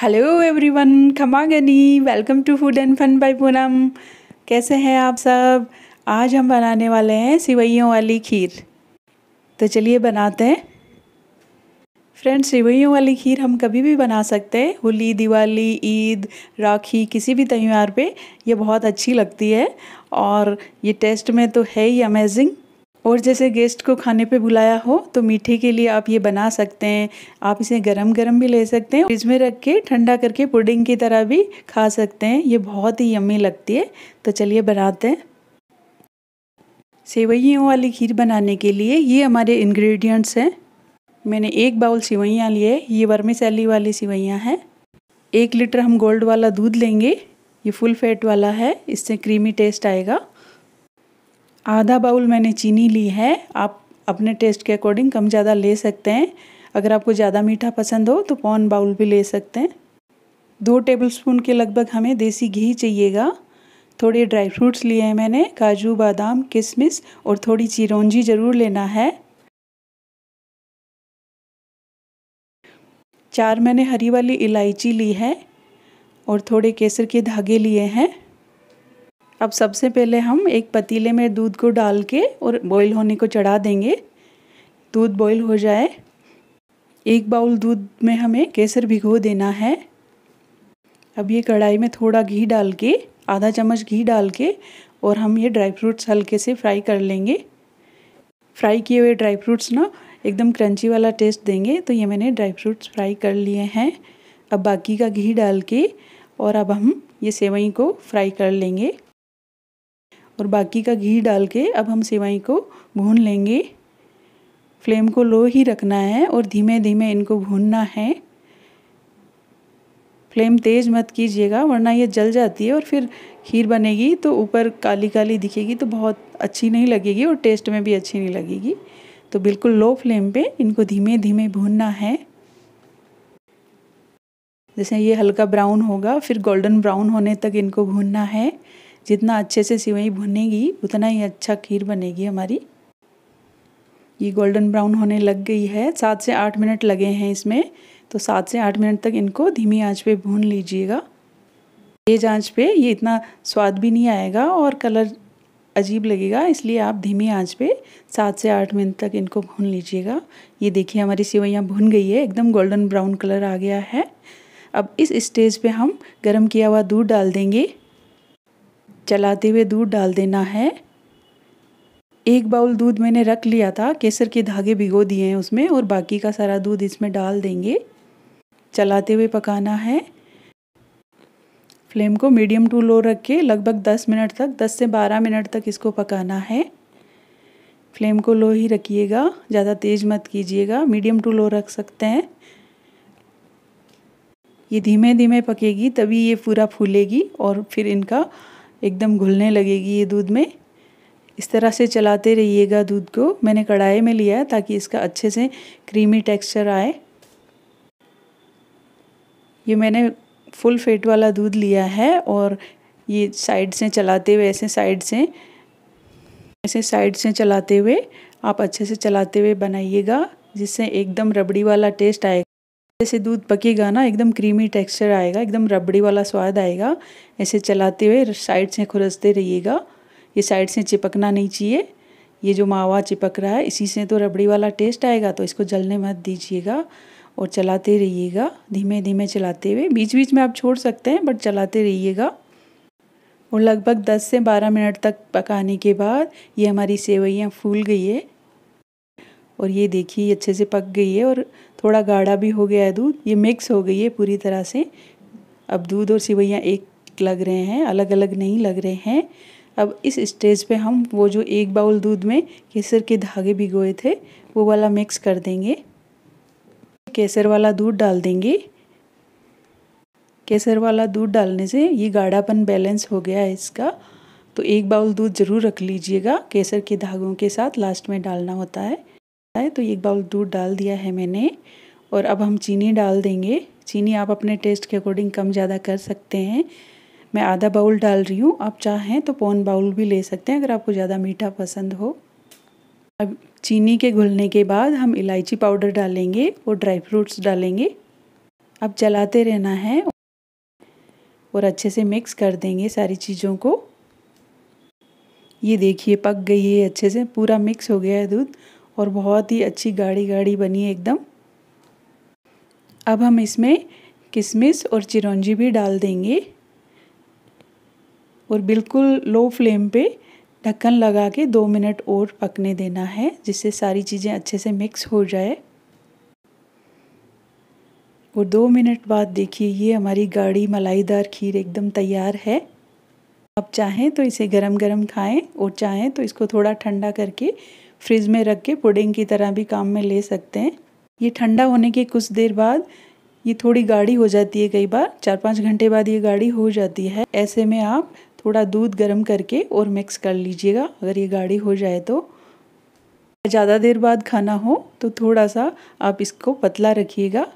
hello everyone खमागनी welcome to food and fun by Poonam कैसे हैं आप सब आज हम बनाने वाले हैं सिवैयों वाली खीर तो चलिए बनाते हैं फ्रेंड्स सिवैयों वाली खीर हम कभी भी बना सकते हैं होली दिवाली ईद राखी किसी भी त्यौहार पे ये बहुत अच्छी लगती है और ये टेस्ट में तो है ही अमेजिंग और जैसे गेस्ट को खाने पे बुलाया हो तो मीठे के लिए आप ये बना सकते हैं आप इसे गरम गरम भी ले सकते हैं फ्रिज में रख के ठंडा करके पुडिंग की तरह भी खा सकते हैं ये बहुत ही यम्मी लगती है तो चलिए बनाते हैं सेवैयों वाली खीर बनाने के लिए ये हमारे इन्ग्रीडियंट्स हैं मैंने एक बाउल सिवैयाँ लिए ये वर्मी वाली सिवैयाँ हैं एक लीटर हम गोल्ड वाला दूध लेंगे ये फुल फैट वाला है इससे क्रीमी टेस्ट आएगा आधा बाउल मैंने चीनी ली है आप अपने टेस्ट के अकॉर्डिंग कम ज़्यादा ले सकते हैं अगर आपको ज़्यादा मीठा पसंद हो तो पौन बाउल भी ले सकते हैं दो टेबलस्पून के लगभग हमें देसी घी चाहिएगा थोड़े ड्राई फ्रूट्स लिए हैं मैंने काजू बादाम किशमिश और थोड़ी चिरौंजी ज़रूर लेना है चार मैंने हरी वाली इलायची ली है और थोड़े केसर के धागे लिए हैं अब सबसे पहले हम एक पतीले में दूध को डाल के और बॉईल होने को चढ़ा देंगे दूध बॉईल हो जाए एक बाउल दूध में हमें केसर भिगो देना है अब ये कढ़ाई में थोड़ा घी डाल के आधा चम्मच घी डाल के और हम ये ड्राई फ्रूट्स हल्के से फ्राई कर लेंगे फ्राई किए हुए ड्राई फ्रूट्स ना एकदम क्रंची वाला टेस्ट देंगे तो ये मैंने ड्राई फ्रूट्स फ्राई कर लिए हैं अब बाकी का घी डाल के और अब हम ये सेवई को फ्राई कर लेंगे और बाकी का घी डाल के अब हम सेवई को भून लेंगे फ्लेम को लो ही रखना है और धीमे धीमे इनको भूनना है फ्लेम तेज़ मत कीजिएगा वरना ये जल जाती है और फिर खीर बनेगी तो ऊपर काली काली दिखेगी तो बहुत अच्छी नहीं लगेगी और टेस्ट में भी अच्छी नहीं लगेगी तो बिल्कुल लो फ्लेम पे इनको धीमे धीमे भूनना है जैसे ये हल्का ब्राउन होगा फिर गोल्डन ब्राउन होने तक इनको भूनना है जितना अच्छे से सिवई भुनेगी उतना ही अच्छा खीर बनेगी हमारी ये गोल्डन ब्राउन होने लग गई है सात से आठ मिनट लगे हैं इसमें तो सात से आठ मिनट तक इनको धीमी आंच पे भून लीजिएगा तेज आंच पे ये इतना स्वाद भी नहीं आएगा और कलर अजीब लगेगा इसलिए आप धीमी आंच पे सात से आठ मिनट तक इनको भून लीजिएगा ये देखिए हमारी सिवैयाँ भून गई है एकदम गोल्डन ब्राउन कलर आ गया है अब इस स्टेज पे हम गरम किया हुआ दूध डाल देंगे चलाते हुए दूध डाल देना है एक बाउल दूध मैंने रख लिया था केसर के धागे भिगो दिए हैं उसमें और बाकी का सारा दूध इसमें डाल देंगे चलाते हुए पकाना है फ्लेम को मीडियम टू लो रख के लगभग 10 मिनट तक 10 से 12 मिनट तक इसको पकाना है फ्लेम को लो ही रखिएगा ज़्यादा तेज़ मत कीजिएगा मीडियम टू लो रख सकते हैं ये धीमे धीमे पकेगी तभी ये पूरा फूलेगी और फिर इनका एकदम घुलने लगेगी ये दूध में इस तरह से चलाते रहिएगा दूध को मैंने कढ़ाई में लिया है ताकि इसका अच्छे से क्रीमी टेक्सचर आए ये मैंने फुल फेट वाला दूध लिया है और ये साइड से चलाते हुए ऐसे साइड से ऐसे साइड से चलाते हुए आप अच्छे से चलाते हुए बनाइएगा जिससे एकदम रबड़ी वाला टेस्ट आएगा जैसे दूध पकेगा ना एकदम क्रीमी टेक्सचर आएगा एकदम रबड़ी वाला स्वाद आएगा ऐसे चलाते हुए साइड से खुरसते रहिएगा ये साइड से चिपकना नहीं चाहिए ये जो मावा चिपक रहा है इसी से तो रबड़ी वाला टेस्ट आएगा तो इसको जलने मत दीजिएगा और चलाते रहिएगा धीमे धीमे चलाते हुए बीच बीच में आप छोड़ सकते हैं बट चलाते रहिएगा और लगभग 10 से 12 मिनट तक पकाने के बाद ये हमारी सेवैयाँ फूल गई है और ये देखिए अच्छे से पक गई है और थोड़ा गाढ़ा भी हो गया है दूध ये मिक्स हो गई है पूरी तरह से अब दूध और सिवैयाँ एक लग रहे हैं अलग अलग नहीं लग रहे हैं अब इस स्टेज पे हम वो जो एक बाउल दूध में केसर के धागे भिगोए थे वो वाला मिक्स कर देंगे केसर वाला दूध डाल देंगे केसर वाला दूध डालने से ये गाढ़ापन बैलेंस हो गया है इसका तो एक बाउल दूध ज़रूर रख लीजिएगा केसर के धागों के साथ लास्ट में डालना होता है है तो एक बाउल दूध डाल दिया है मैंने और अब हम चीनी डाल देंगे चीनी आप अपने टेस्ट के अकॉर्डिंग कम ज़्यादा कर सकते हैं मैं आधा बाउल डाल रही हूँ आप चाहें तो पौन बाउल भी ले सकते हैं अगर आपको ज़्यादा मीठा पसंद हो अब चीनी के घुलने के बाद हम इलायची पाउडर डालेंगे और ड्राई फ्रूट्स डालेंगे अब जलाते रहना है और अच्छे से मिक्स कर देंगे सारी चीज़ों को ये देखिए पक गई है अच्छे से पूरा मिक्स हो गया है दूध और बहुत ही अच्छी गाढ़ी गाढ़ी बनी है एकदम अब हम इसमें किशमिश और चिरौंजी भी डाल देंगे और बिल्कुल लो फ्लेम पे ढक्कन लगा के दो मिनट और पकने देना है जिससे सारी चीज़ें अच्छे से मिक्स हो जाए और दो मिनट बाद देखिए ये हमारी गाढ़ी मलाईदार खीर एकदम तैयार है आप चाहें तो इसे गरम गरम खाएं और चाहें तो इसको थोड़ा ठंडा करके फ्रिज में रख के पुडिंग की तरह भी काम में ले सकते हैं ये ठंडा होने के कुछ देर बाद ये थोड़ी गाढ़ी हो जाती है कई बार चार पाँच घंटे बाद ये गाढ़ी हो जाती है ऐसे में आप थोड़ा दूध गर्म करके और मिक्स कर लीजिएगा अगर ये गाढ़ी हो जाए तो ज़्यादा देर बाद खाना हो तो थोड़ा सा आप इसको पतला रखिएगा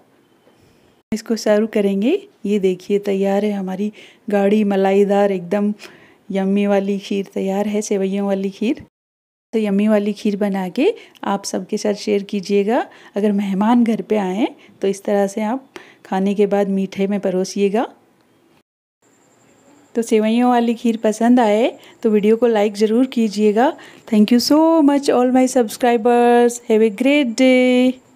इसको सर्व करेंगे ये देखिए तैयार है हमारी गाढ़ी मलाईदार एकदम यम्मी वाली खीर तैयार है सेवैयों वाली खीर तो यम्मी वाली खीर बना के आप सबके साथ शेयर कीजिएगा अगर मेहमान घर पे आएँ तो इस तरह से आप खाने के बाद मीठे में परोसिएगा तो सेवैयों वाली खीर पसंद आए तो वीडियो को लाइक ज़रूर कीजिएगा thank you so much all my subscribers have a great day